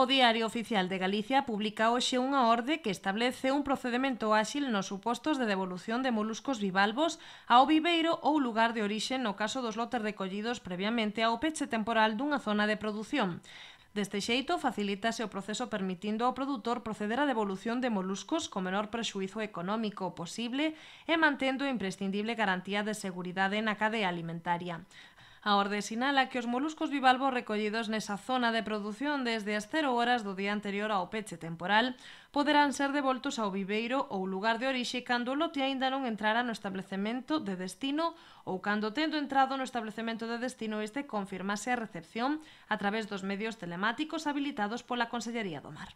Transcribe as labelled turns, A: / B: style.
A: O Diario Oficial de Galicia publica hoxe unha orde que establece un procedemento áxil nos supostos de devolución de moluscos bivalvos ao viveiro ou lugar de orixe no caso dos lotes recollidos previamente ao peche temporal dunha zona de produción. Deste xeito, facilítase o proceso permitindo ao produtor proceder á devolución de moluscos co menor prexuizo económico posible e mantendo a imprescindible garantía de seguridade na cadea alimentaria. A orde sinala que os moluscos bivalvos recollidos nesa zona de produción desde as 0 horas do día anterior ao peche temporal poderán ser devoltos ao viveiro ou lugar de orixe cando o lote aínda non entrara no establecemento de destino ou cando tendo entrado no establecemento de destino este confirmase a recepción a través dos medios telemáticos habilitados pola Consellería do Mar.